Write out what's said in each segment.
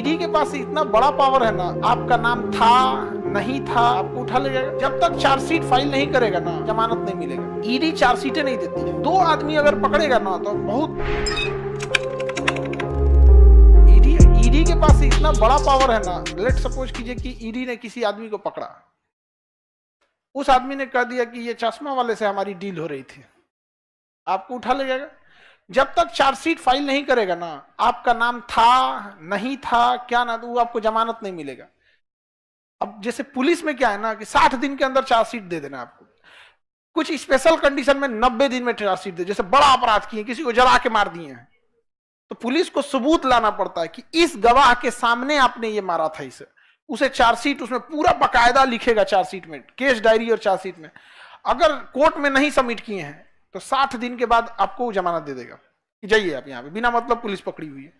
ED के पास इतना बड़ा पावर है ना आपका नाम था नहीं था आपको उठा ले जाएगा जब तक चार्जशीट फाइल नहीं करेगा ना जमानत नहीं मिलेगा ईडी चार्जशीटें नहीं देती है दो आदमी अगर पकड़ेगा ना तो बहुत ईडी ईडी के पास इतना बड़ा पावर है ना लेट सपोज कीजिए कि ईडी ने किसी आदमी को पकड़ा उस आदमी ने कह दिया कि ये चश्मा वाले से हमारी डील हो रही थी आपको उठा ले जाएगा जब तक चार्जशीट फाइल नहीं करेगा ना आपका नाम था नहीं था क्या ना वो आपको जमानत नहीं मिलेगा अब जैसे पुलिस में क्या है ना कि साठ दिन के अंदर चार्जशीट दे देना आपको कुछ स्पेशल कंडीशन में नब्बे दिन में चार्जशीट दे जैसे बड़ा अपराध किए किसी को जला के मार दिए हैं तो पुलिस को सबूत लाना पड़ता है कि इस गवाह के सामने आपने ये मारा था इसे उसे चार्जशीट उसमें पूरा बकायदा लिखेगा चार्जशीट में केस डायरी और चार्जशीट में अगर कोर्ट में नहीं सबमिट किए हैं तो साठ दिन के बाद आपको जमानत दे देगा कि जाइए आप यहाँ पे बिना मतलब पुलिस पकड़ी हुई है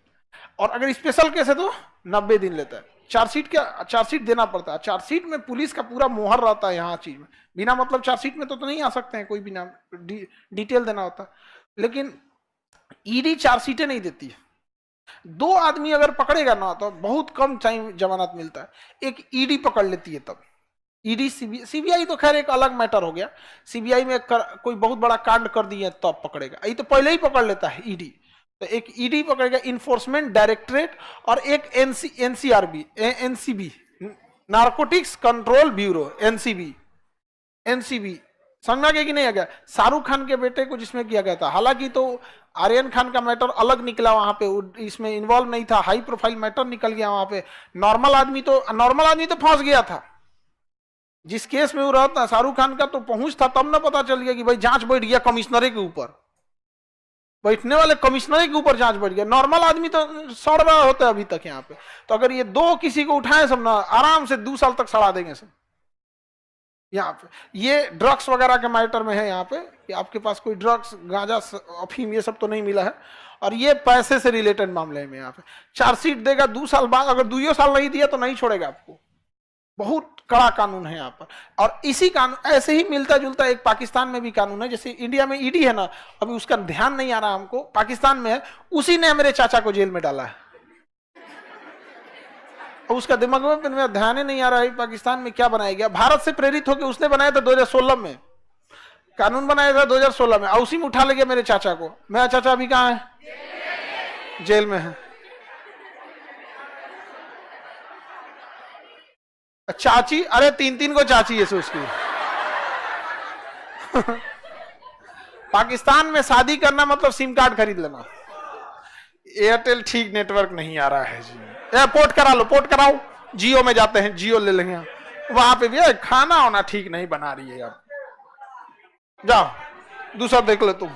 और अगर स्पेशल केस है तो नब्बे दिन लेता है चार्जशीट का चार्जशीट देना पड़ता है चार्जशीट में पुलिस का पूरा मोहर रहता है यहाँ चीज में बिना मतलब चार्जशीट में तो, तो नहीं आ सकते हैं कोई बिना डिटेल देना होता लेकिन ईडी e चार्जशीटें नहीं देती है दो आदमी अगर पकड़ेगा ना तो बहुत कम टाइम जमानत मिलता है एक ईडी e पकड़ लेती है तब ईडी सीबीआई तो खैर एक अलग मैटर हो गया सीबीआई में कर, कोई बहुत बड़ा कांड कर दिए तब तो पकड़ेगा ये तो पहले ही पकड़ लेता है ईडी तो एक ईडी पकड़ेगा इन्फोर्समेंट डायरेक्टरेट और एक NC NCRB NCB narcotics control bureau NCB NCB संज्ञा गया कि नहीं आ गया शाहरुख खान के बेटे को जिसमें किया गया था हालांकि तो आर्यन खान का मैटर अलग निकला वहां पे इसमें इन्वॉल्व नहीं था हाई प्रोफाइल मैटर निकल गया वहां पे नॉर्मल आदमी तो नॉर्मल आदमी तो फंस गया था जिस केस में वो रहता शाहरुख खान का तो पहुंच था तब ना पता चल गया कि भाई जांच बैठ गया कमिश्नरे के ऊपर बैठने वाले कमिश्नर के ऊपर जांच बैठ गया नॉर्मल आदमी तो सड़ रहा होता है अभी तक यहाँ पे तो अगर ये दो किसी को उठाए सब ना आराम से दो साल तक सड़ा देंगे सब यहाँ पे ये ड्रग्स वगैरह के मैटर में है यहाँ पे कि आपके पास कोई ड्रग्स गांजा अफीम ये सब तो नहीं मिला है और ये पैसे से रिलेटेड मामले में यहाँ पे चार्जशीट देगा दो साल बाद अगर दो साल नहीं दिया तो नहीं छोड़ेगा आपको बहुत कड़ा कानून है यहाँ पर और इसी कानून ऐसे ही मिलता जुलता एक पाकिस्तान में भी कानून है जैसे इंडिया में ईडी है ना अभी उसका ध्यान नहीं आ रहा हमको पाकिस्तान में है उसी ने मेरे चाचा को जेल में डाला है और उसका दिमाग में ध्यान ही नहीं आ रहा है पाकिस्तान में क्या बनाया गया भारत से प्रेरित होकर उसने बनाया था दो में कानून बनाया था दो में और उसी में उठा ले गया मेरे चाचा को मेरा चाचा अभी कहाँ है जेल में है चाची अरे तीन तीन को चाची यसूस की पाकिस्तान में शादी करना मतलब सिम कार्ड खरीद लेना एयरटेल ठीक नेटवर्क नहीं आ रहा है जी ए, पोर्ट करा लो पोर्ट कराओ जियो में जाते हैं जियो ले लेंगे वहां पे भी खाना होना ठीक नहीं बना रही है यार जाओ दूसरा देख लो तुम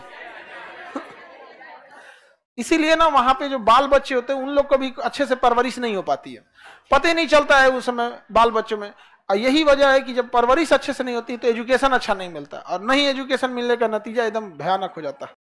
इसीलिए ना वहां पे जो बाल बच्चे होते हैं उन लोग को भी अच्छे से परवरिश नहीं हो पाती है पता ही नहीं चलता है उस समय बाल बच्चों में और यही वजह है कि जब परवरिश अच्छे से नहीं होती तो एजुकेशन अच्छा नहीं मिलता और नहीं एजुकेशन मिलने का नतीजा एकदम भयानक हो जाता है